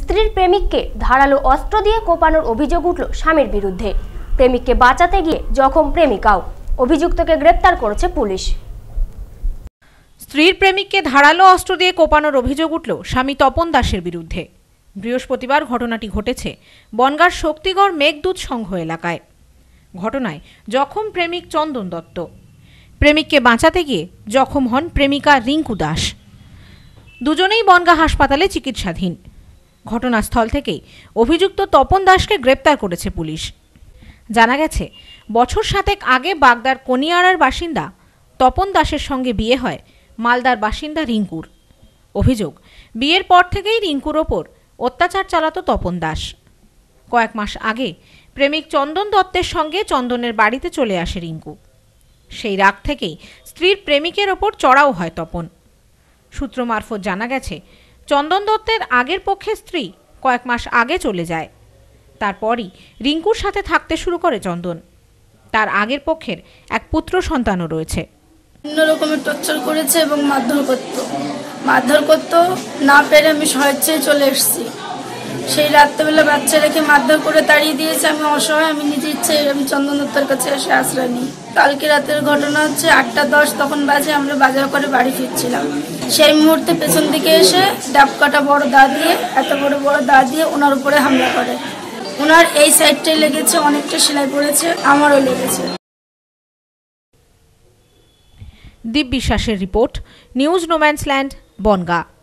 স্ত্রীর প্রেমিককে ধারালো অস্ত্র দিয়ে কোপানোর অভিযোগ উঠল স্বামীর বিরুদ্ধে প্রেমিককে বাঁচাতে গিয়ে জখম প্রেমিকাও অভিযুক্তকে গ্রেপ্তার করেছে পুলিশ স্ত্রীর প্রেমিককে ধারালো অস্ত্র দিয়ে কোপানোর অভিযোগ উঠল স্বামী তপন দাসের বিরুদ্ধে বৃহস্পতিবার ঘটনাটি ঘটেছে বনগার শক্তিগড় মেঘদূত সংঘ এলাকায় ঘটনায় জখম প্রেমিক চন্দন দত্ত প্রেমিককে বাঁচাতে গিয়ে জখম হন প্রেমিকা রিঙ্কু দাস দুজনেই বনগা হাসপাতালে চিকিৎসাধীন ঘটনাস্থল থেকেই অভিযুক্ত তপন দাসকে গ্রেপ্তার করেছে পুলিশ জানা গেছে বছর সাতেক আগে বাগদার কনিয়াড়ার বাসিন্দা তপন দাসের সঙ্গে বিয়ে হয় মালদার বাসিন্দা রিঙ্কুর অভিযোগ বিয়ের পর থেকেই রিঙ্কুর ওপর অত্যাচার চালাতো তপন দাস কয়েক মাস আগে প্রেমিক চন্দন দত্তের সঙ্গে চন্দনের বাড়িতে চলে আসে রিঙ্কু সেই রাগ থেকেই স্ত্রীর প্রেমিকের ওপর চড়াও হয় তপন সূত্র মারফত জানা গেছে চন্দন দত্তের আগের পক্ষে স্ত্রী কয়েক মাস আগে চলে যায় তারপরই রিঙ্কুর সাথে থাকতে শুরু করে চন্দন তার আগের পক্ষের এক পুত্র সন্তানও রয়েছে বিভিন্ন রকমের টর্চার করেছে এবং মারধর করত মারধর করত না পেরে আমি স্বেচ্ছায় চলে এসেছি সেই রাত্রেবেলা বাচ্চা রেখে মারধর করে তাড়িয়ে দিয়েছে আমি অসহায় আমি নিজে ইচ্ছে আমি চন্দন দত্তর কাছে এসে আশ্রয় নিই কালকে রাতের ঘটনা হচ্ছে আটটা দশ তখন বাজে আমরা বাজার করে বাড়ি ফিরছিলাম সেই মুহূর্তে পেছন দিকে এসে ডাবকাটা বড় দা দিয়ে এত বড় বড় দা দিয়ে ওনার উপরে হামলা করে ওনার এই সাইডটাই লেগেছে অনেকটা সেলাই পড়েছে আমারও লেগেছে Deep report news no man's land Bongaon